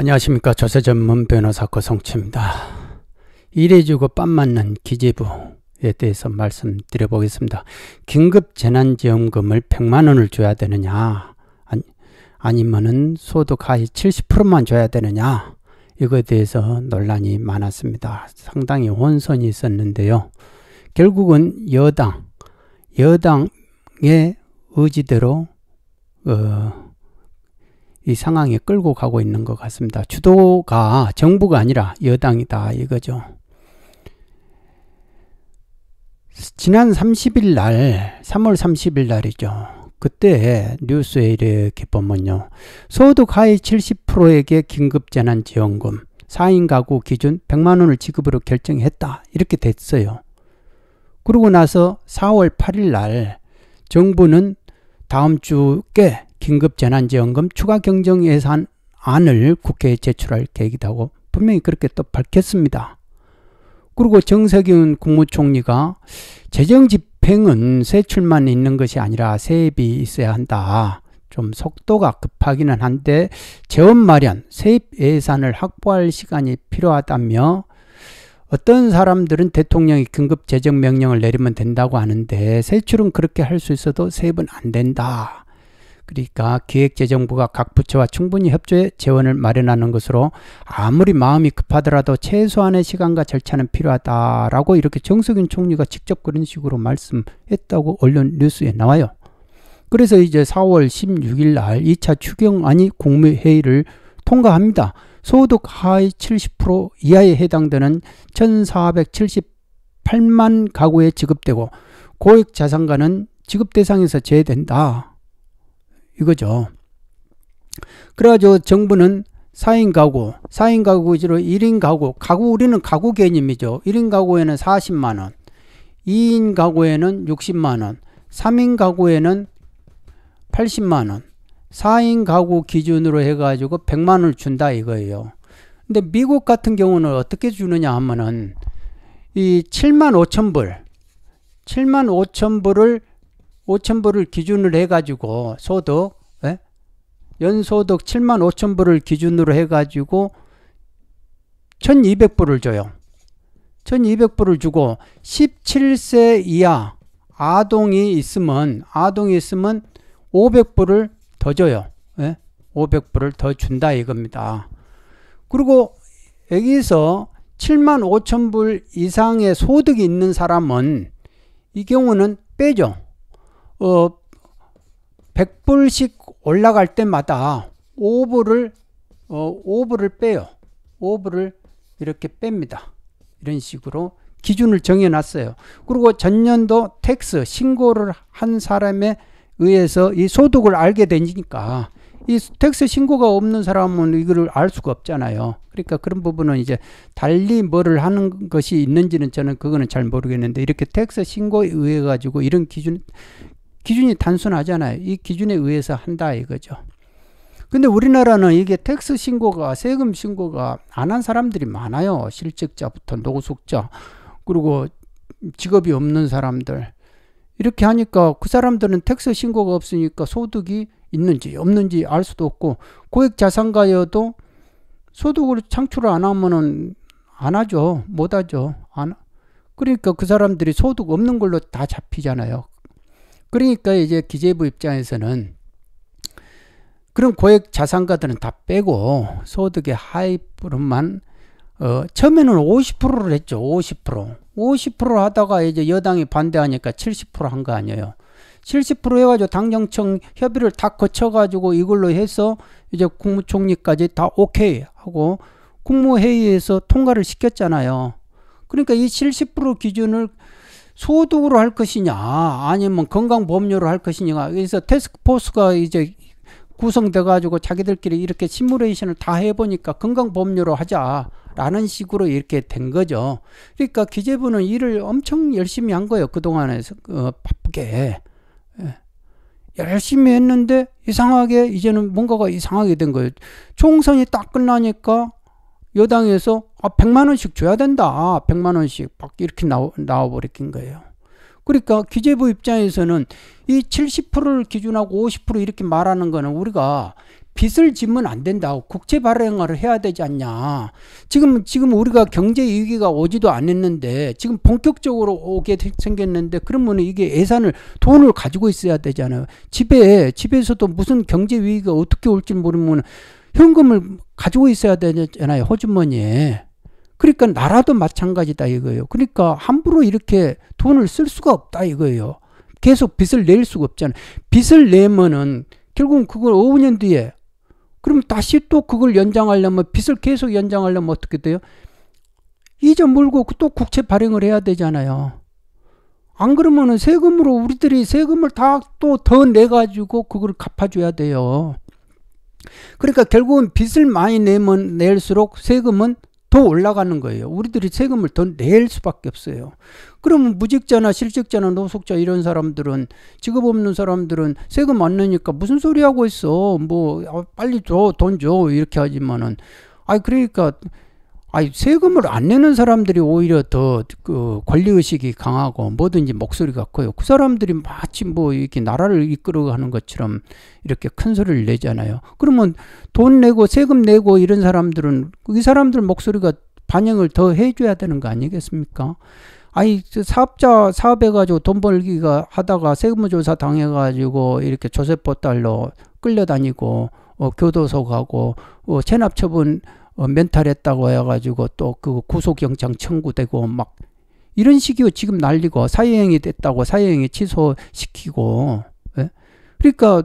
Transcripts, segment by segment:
안녕하십니까 조세 전문 변호사 고성치입니다. 일해주고 빰 맞는 기재부에 대해서 말씀드려 보겠습니다. 긴급 재난지원금을 100만 원을 줘야 되느냐 아니면은 소득 하위 70%만 줘야 되느냐 이거에 대해서 논란이 많았습니다. 상당히 혼선이 있었는데요. 결국은 여당 여당의 의지대로 어, 이 상황에 끌고 가고 있는 것 같습니다. 주도가 정부가 아니라 여당이다 이거죠. 지난 30일 날, 3월 30일 날이죠. 그때 뉴스에 이렇게 보면요. 소득 하위 70%에게 긴급재난지원금, 4인 가구 기준 100만원을 지급으로 결정했다. 이렇게 됐어요. 그러고 나서 4월 8일 날, 정부는 다음 주께 긴급재난지원금 추가 경정 예산안을 국회에 제출할 계획이라고 분명히 그렇게 또 밝혔습니다. 그리고 정세균 국무총리가 재정 집행은 세출만 있는 것이 아니라 세입이 있어야 한다. 좀 속도가 급하기는 한데 재원 마련, 세입 예산을 확보할 시간이 필요하다며 어떤 사람들은 대통령이 긴급 재정 명령을 내리면 된다고 하는데 세출은 그렇게 할 수 있어도 세입은 안 된다. 그러니까 기획재정부가 각 부처와 충분히 협조해 재원을 마련하는 것으로 아무리 마음이 급하더라도 최소한의 시간과 절차는 필요하다라고 이렇게 정석윤 총리가 직접 그런 식으로 말씀했다고 언론 뉴스에 나와요. 그래서 이제 4월 16일 날 2차 추경안이 국무회의를 통과합니다. 소득 하위 70% 이하에 해당되는 1478만 가구에 지급되고 고액 자산가는 지급 대상에서 제외된다. 이거죠. 그래가지고 정부는 4인 가구, 4인 가구 위주로 1인 가구, 가구 우리는 가구 개념이죠. 1인 가구에는 40만원, 2인 가구에는 60만원, 3인 가구에는 80만원, 4인 가구 기준으로 해가지고 100만원을 준다 이거예요. 근데 미국 같은 경우는 어떻게 주느냐 하면은 이 7만 5천 불, 7만 5천 불을 5천 불을 기준으로 해가지고 소득 연소득 7만 5천 불을 기준으로 해가지고 1200불을 줘요. 1200불을 주고 17세 이하 아동이 있으면 아동이 있으면 500불을 더 줘요. 예? 500불을 더 준다 이겁니다. 그리고 여기서 7만 5천 불 이상의 소득이 있는 사람은 이 경우는 빼죠. 어, 100불씩 올라갈 때마다 오브를 어, 오브를 빼요. 오브를 이렇게 뺍니다. 이런 식으로 기준을 정해놨어요. 그리고 전년도 텍스 신고를 한 사람에 의해서 이 소득을 알게 되니까 이 텍스 신고가 없는 사람은 이거를 알 수가 없잖아요. 그러니까 그런 부분은 이제 달리 뭐를 하는 것이 있는지는 저는 그거는 잘 모르겠는데 이렇게 텍스 신고에 의해 가지고 이런 기준 기준이 단순하잖아요. 이 기준에 의해서 한다 이거죠. 근데 우리나라는 이게 텍스 신고가 세금 신고가 안 한 사람들이 많아요. 실직자부터 노숙자 그리고 직업이 없는 사람들 이렇게 하니까 그 사람들은 텍스 신고가 없으니까 소득이 있는지 없는지 알 수도 없고 고액 자산가여도 소득을 창출을 안 하면은 안 하죠. 못 하죠. 안 그러니까 그 사람들이 소득 없는 걸로 다 잡히잖아요. 그러니까 이제 기재부 입장에서는 그럼 고액 자산가들은 다 빼고 소득의 하위부분만 어, 처음에는 50%를 했죠. 50%. 50% 하다가 이제 여당이 반대하니까 70%한 거 아니에요. 70% 해가지고 당정청 협의를 다 거쳐가지고 이걸로 해서 이제 국무총리까지 다 오케이 하고 국무회의에서 통과를 시켰잖아요. 그러니까 이 70% 기준을 소득으로 할 것이냐 아니면 건강보험료로 할 것이냐 그래서 테스크포스가 이제 구성돼 가지고 자기들끼리 이렇게 시뮬레이션을 다 해보니까 건강보험료로 하자라는 식으로 이렇게 된 거죠 그러니까 기재부는 일을 엄청 열심히 한 거예요 그동안에 그, 어, 바쁘게 예. 열심히 했는데 이상하게 이제는 뭔가가 이상하게 된 거예요 총선이 딱 끝나니까 여당에서 아, 100만 원씩 줘야 된다. 100만 아, 원씩 막 이렇게 나와, 나와버린 거예요. 그러니까 기재부 입장에서는 이 70%를 기준하고 50% 이렇게 말하는 거는 우리가 빚을 지면 안된다 국채 발행을 해야 되지 않냐. 지금 지금 우리가 경제 위기가 오지도 않았는데 지금 본격적으로 오게 생겼는데 그러면 이게 예산을 돈을 가지고 있어야 되잖아요. 집에 집에서도 무슨 경제 위기가 어떻게 올지 모르면 현금을 가지고 있어야 되잖아요. 호주머니에. 그러니까 나라도 마찬가지다 이거예요. 그러니까 함부로 이렇게 돈을 쓸 수가 없다 이거예요. 계속 빚을 낼 수가 없잖아요. 빚을 내면은 결국 은 그걸 5, 년 뒤에 그럼 다시 또 그걸 연장하려면 빚을 계속 연장하려면 어떻게 돼요? 이전 물고 또 국채 발행을 해야 되잖아요. 안 그러면은 세금으로 우리들이 세금을 다 또 더 내가지고 그걸 갚아줘야 돼요. 그러니까 결국은 빚을 많이 내면 낼수록 세금은 더 올라가는 거예요. 우리들이 세금을 더 낼 수밖에 없어요. 그러면 무직자나 실직자나 노숙자 이런 사람들은 직업 없는 사람들은 세금 안 내니까 무슨 소리 하고 있어? 뭐 아, 빨리 줘 돈 줘 이렇게 하지만은 아 그러니까 아니, 세금을 안 내는 사람들이 오히려 더 그 권리의식이 강하고 뭐든지 목소리가 커요. 그 사람들이 마치 뭐 이렇게 나라를 이끌어가는 것처럼 이렇게 큰 소리를 내잖아요. 그러면 돈 내고 세금 내고 이런 사람들은 이 사람들 목소리가 반영을 더 해줘야 되는 거 아니겠습니까? 아니 사업자 사업해가지고 돈 벌기가 하다가 세무조사 당해가지고 이렇게 조세포 딸로 끌려다니고 어, 교도소 가고 어, 체납처분 어, 멘탈했다고 해가지고 또 그 구속영장 청구되고 막 이런 식이요 지금 난리고 사형이 됐다고 사형이 취소시키고 예? 그러니까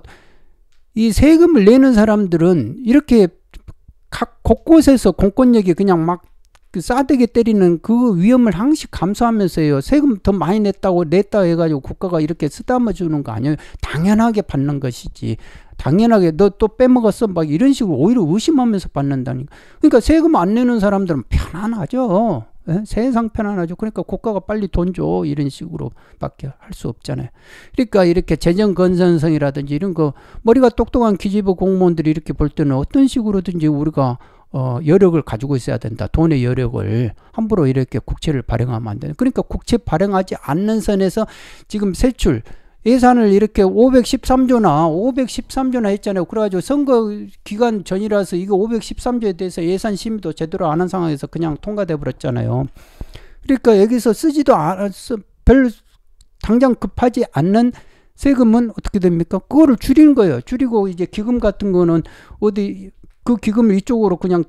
이 세금을 내는 사람들은 이렇게 각 곳곳에서 공권력이 그냥 막그 싸대기 때리는 그 위험을 항시 감수하면서요. 세금 더 많이 냈다고 냈다 해가지고 국가가 이렇게 쓰담아 주는 거 아니에요. 당연하게 받는 것이지. 당연하게 너 또 빼먹었어 막 이런 식으로 오히려 의심하면서 받는다니까. 그러니까 세금 안 내는 사람들은 편안하죠. 에? 예? 세상 편안하죠. 그러니까 국가가 빨리 돈 줘. 이런 식으로 밖에 할 수 없잖아요. 그러니까 이렇게 재정 건전성이라든지 이런 거 머리가 똑똑한 기재부 공무원들이 이렇게 볼 때는 어떤 식으로든지 우리가 어, 여력을 가지고 있어야 된다. 돈의 여력을 함부로 이렇게 국채를 발행하면 안 되는. 그러니까 국채 발행하지 않는 선에서 지금 세출 예산을 이렇게 513조나 513조나 했잖아요. 그래가지고 선거 기간 전이라서 이거 513조에 대해서 예산 심의도 제대로 안 한 상황에서 그냥 통과돼 버렸잖아요. 그러니까 여기서 쓰지도 않았어 별 당장 급하지 않는 세금은 어떻게 됩니까? 그거를 줄이는 거예요. 줄이고 이제 기금 같은 거는 어디 그 기금을 이쪽으로 그냥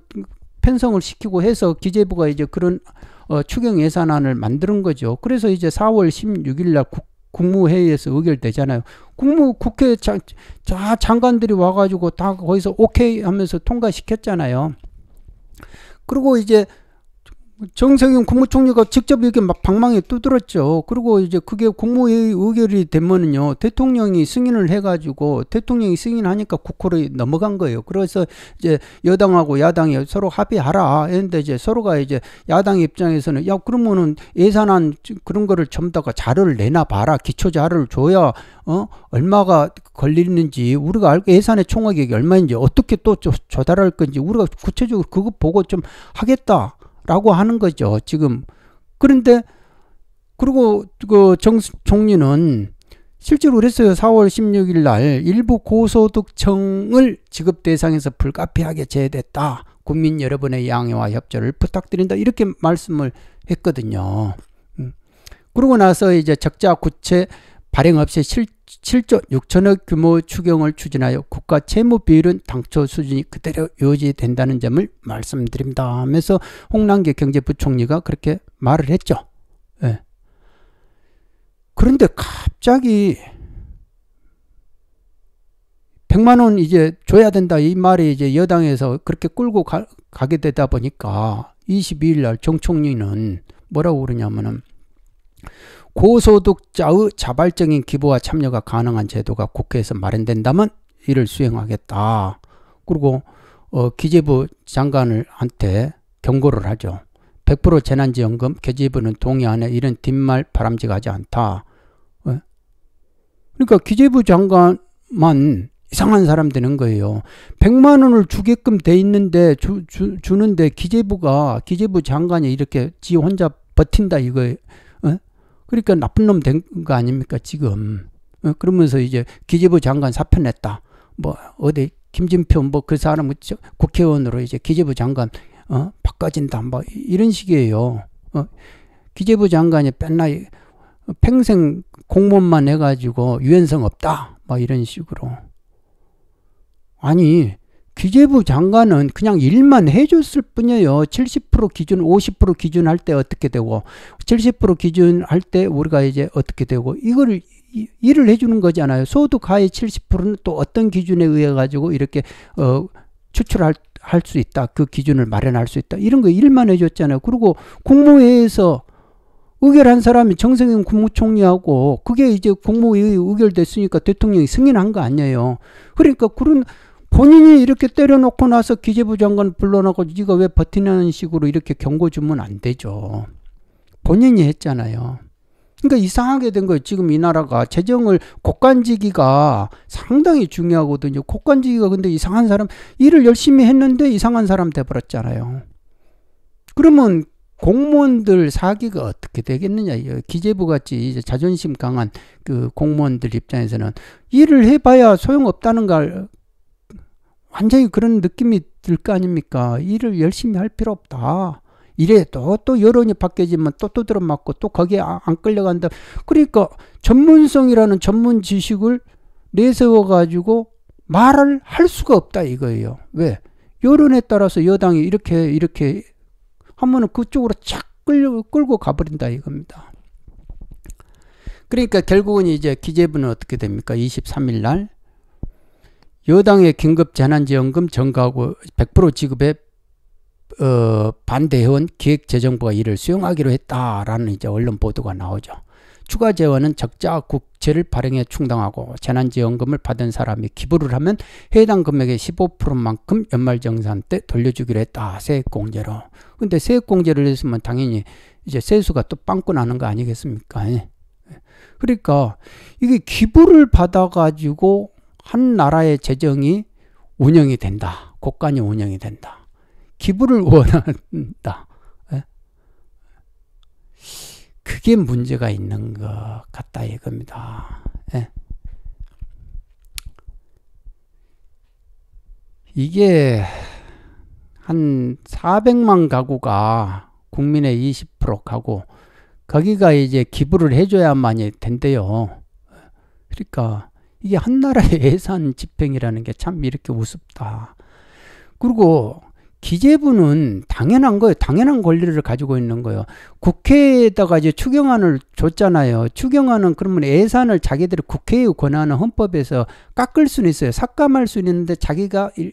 편성을 시키고 해서 기재부가 이제 그런 어, 추경 예산안을 만드는 거죠. 그래서 이제 4월 16일 날 국, 무회의에서 의결되잖아요. 국무 국회 장, 자, 장관들이 와가지고 다 거기서 오케이 하면서 통과시켰잖아요. 그리고 이제 뭐 정세균 국무총리가 직접 이렇게 막 방망이 두드렸죠. 그리고 이제 그게 국무회의 의결이 되면은요, 대통령이 승인을 해가지고 대통령이 승인하니까 국호로 넘어간 거예요. 그래서 이제 여당하고 야당이 서로 합의하라. 했는데 이제 서로가 이제 야당 입장에서는 야, 그러면은 예산안 그런 거를 전부다가 자료를 내놔 봐라. 기초 자료를 줘야, 어, 얼마가 걸리는지 우리가 알고 예산의 총액이 얼마인지 어떻게 또 조달할 건지 우리가 구체적으로 그거 보고 좀 하겠다. 라고 하는 거죠. 지금. 그런데, 그리고 그정 총리는 실제로 그랬어요. 4월 16일 날 일부 고소득층을 지급 대상에서 불가피하게 제외됐다. 국민 여러분의 양해와 협조를 부탁드린다. 이렇게 말씀을 했거든요. 음. 그러고 나서 이제 적자 구체 발행 없이 실, 7조 6천억 규모 추경을 추진하여 국가 채무 비율은 당초 수준이 그대로 유지된다는 점을 말씀드립니다 하면서 홍남기 경제부총리가 그렇게 말을 했죠. 예. 그런데 갑자기 100만 원 이제 줘야 된다 이 말이 이제 여당에서 그렇게 끌고 가, 게 되다 보니까 22일 날정 총리는 뭐라고 그러냐면은 고소득자의 자발적인 기부와 참여가 가능한 제도가 국회에서 마련된다면 이를 수행하겠다. 그리고 어, 기재부 장관을 한테 경고를 하죠. 100% 재난지원금 기재부는 동의안에 이런 뒷말 바람직하지 않다. 왜? 어? 그러니까 기재부 장관만 이상한 사람 되는 거예요. 100만 원을 주게끔 돼 있는데 주, 주, 주는데 기재부가 기재부 장관이 이렇게 지 혼자 버틴다 이거 그러니까 나쁜 놈 된 거 아닙니까 지금? 어, 그러면서 이제 기재부 장관 사표 냈다. 뭐 어디 김진표 뭐 그 사람 그 국회의원으로 이제 기재부 장관 어 바꿔진다. 뭐 이런 식이에요. 어 기재부 장관이 맨날 평생 공무원만 해가지고 유연성 없다. 막 뭐 이런 식으로. 아니 기재부 장관은 그냥 일만 해줬을 뿐이에요. 70% 기준, 50% 기준 할 때 어떻게 되고, 70% 기준 할 때 우리가 이제 어떻게 되고, 이거를 일을 해주는 거잖아요. 소득 하의 70%는 또 어떤 기준에 의해 가지고 이렇게 어, 추출할 할 수 있다. 그 기준을 마련할 수 있다. 이런 거 일만 해줬잖아요. 그리고 국무회에서 의 의결한 사람이 정세균 국무총리하고 그게 이제 국무회의 의결됐으니까 대통령이 승인한 거 아니에요. 그러니까 그런 본인이 이렇게 때려놓고 나서 기재부 장관 불러놓고 네가 왜 버티냐는 식으로 이렇게 경고 주면 안 되죠. 본인이 했잖아요. 그러니까 이상하게 된 거예요. 지금 이 나라가 재정을 곡간지기가 상당히 중요하거든요. 곡간지기가 근데 이상한 사람 일을 열심히 했는데 이상한 사람 돼버렸잖아요. 그러면 공무원들 사기가 어떻게 되겠느냐. 기재부 같이 이제 자존심 강한 그 공무원들 입장에서는 일을 해봐야 소용없다는 걸 완전히 그런 느낌이 들 거 아닙니까? 일을 열심히 할 필요 없다. 이래도 또 여론이 바뀌어지면 또 두드려 맞고 또 거기에 아, 안 끌려간다. 그러니까 전문성이라는 전문 지식을 내세워 가지고 말을 할 수가 없다 이거예요. 왜? 여론에 따라서 여당이 이렇게 이렇게 하면은 그쪽으로 착 끌려, 끌고 가버린다 이겁니다. 그러니까 결국은 이제 기재부는 어떻게 됩니까? 23일 날 여당의 긴급재난지원금 정가하고 100% 지급에 어, 반대해온 기획재정부가 이를 수용하기로 했다라는 이제 언론 보도가 나오죠. 추가 재원은 적자 국채를 발행해 충당하고 재난지원금을 받은 사람이 기부를 하면 해당 금액의 15%만큼 연말정산 때 돌려주기로 했다. 세액공제로. 근데 세액공제를 했으면 당연히 이제 세수가 또 빵꾸 나는 거 아니겠습니까? 예. 그러니까 이게 기부를 받아가지고 한 나라의 재정이 운영이 된다. 곳간이 운영이 된다. 기부를 원한다. 예? 그게 문제가 있는 것 같다 이겁니다. 예? 이게 한 400만 가구가 국민의 20% 가구 거기가 이제 기부를 해줘야만이 된대요. 그러니까 이게 한 나라의 예산 집행이라는 게 참 이렇게 우습다. 그리고 기재부는 당연한 거예요. 당연한 권리를 가지고 있는 거예요. 국회에다가 이제 추경안을 줬잖아요. 추경안은 그러면 예산을 자기들이 국회의 권한은 헌법에서 깎을 수는 있어요. 삭감할 수는 있는데 자기가 일,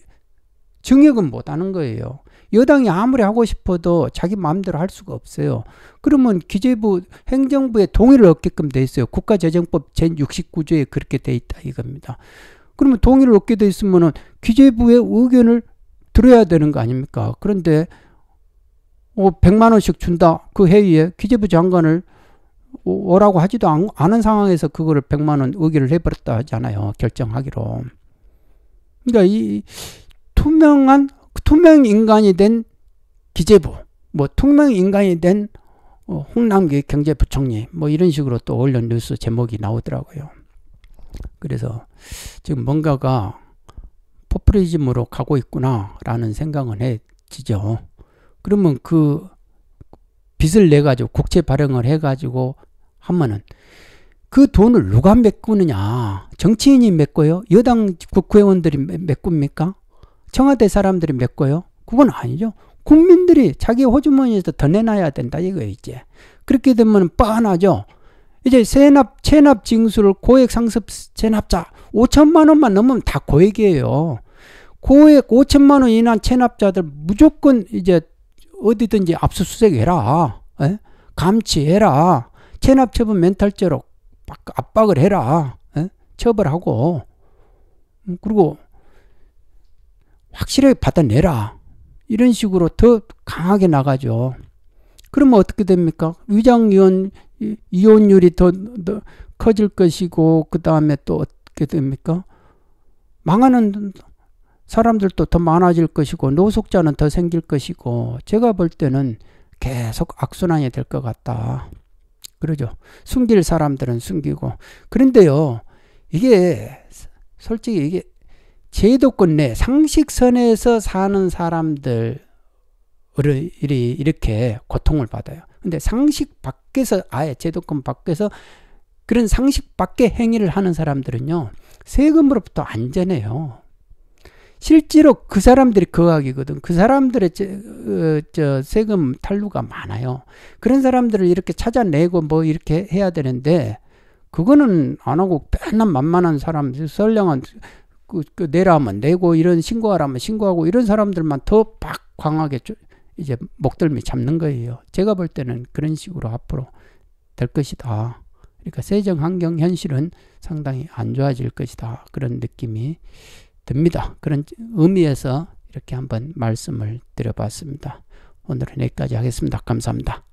증액은 못 하는 거예요. 여당이 아무리 하고 싶어도 자기 마음대로 할 수가 없어요. 그러면 기재부 행정부의 동의를 얻게끔 돼 있어요. 국가재정법 제69조에 그렇게 돼 있다 이겁니다. 그러면 동의를 얻게 돼있으면 기재부의 의견을 들어야 되는 거 아닙니까? 그런데 어, 100만 원씩 준다 그 회의에 기재부 장관을 어, 오라고 하지도 않, 않은 상황에서 그거를 100만 원 의결을 해버렸다 하잖아요. 결정하기로. 그러니까 이 투명한 투명 인간이 된 기재부, 뭐 투명 인간이 된 어, 홍남기 경제부총리, 뭐 이런 식으로 또 언론 뉴스 제목이 나오더라고요. 그래서 지금 뭔가가 포퓰리즘으로 가고 있구나라는 생각은 해지죠. 그러면 그 빚을 내 가지고 국채 발행을 해 가지고 하면은 그 돈을 누가 메꾸느냐? 정치인이 메꿔요? 여당 국회의원들이 메꿉니까? 청와대 사람들이 메꿔요? 그건 아니죠. 국민들이 자기 호주머니에서 더 내놔야 된다 이거예요 이제. 그렇게 되면 뻔하죠. 이제 세납 체납 징수를 고액 상습 체납자 5천만 원만 넘으면 다 고액이에요. 고액 5천만 원 이하한 체납자들 무조건 이제 어디든지 압수수색해라. 에? 예? 감치해라. 체납 처분 멘탈죄로 압박을 해라. 에? 예? 처벌하고 음, 그리고 확실하게 받아내라. 이런 식으로 더 강하게 나가죠. 그러면 어떻게 됩니까? 위장이온, 이온율이 더, 더 커질 것이고, 그 다음에 또 어떻게 됩니까? 망하는 사람들도 더 많아질 것이고, 노숙자는 더 생길 것이고, 제가 볼 때는 계속 악순환이 될 것 같다. 그러죠. 숨길 사람들은 숨기고. 그런데요, 이게, 솔직히 이게 제도권 내 상식선에서 사는 사람들이 이렇게 고통을 받아요. 근데 상식 밖에서 아예 제도권 밖에서 그런 상식 밖에 행위를 하는 사람들은요. 세금으로부터 안전해요. 실제로 그 사람들이 거악이거든. 그, 그 사람들의 저, 어, 저 세금 탈루가 많아요. 그런 사람들을 이렇게 찾아내고 뭐 이렇게 해야 되는데 그거는 안 하고 맨날 만만한 사람, 선량한 그, 그 내라면 내고 이런 신고하라면 신고하고 이런 사람들만 더팍광하게 이제 목덜미 잡는 거예요. 제가 볼 때는 그런 식으로 앞으로 될 것이다. 그러니까 세정 환경 현실은 상당히 안 좋아질 것이다. 그런 느낌이 듭니다. 그런 의미에서 이렇게 한번 말씀을 드려봤습니다. 오늘은 여기까지 하겠습니다. 감사합니다.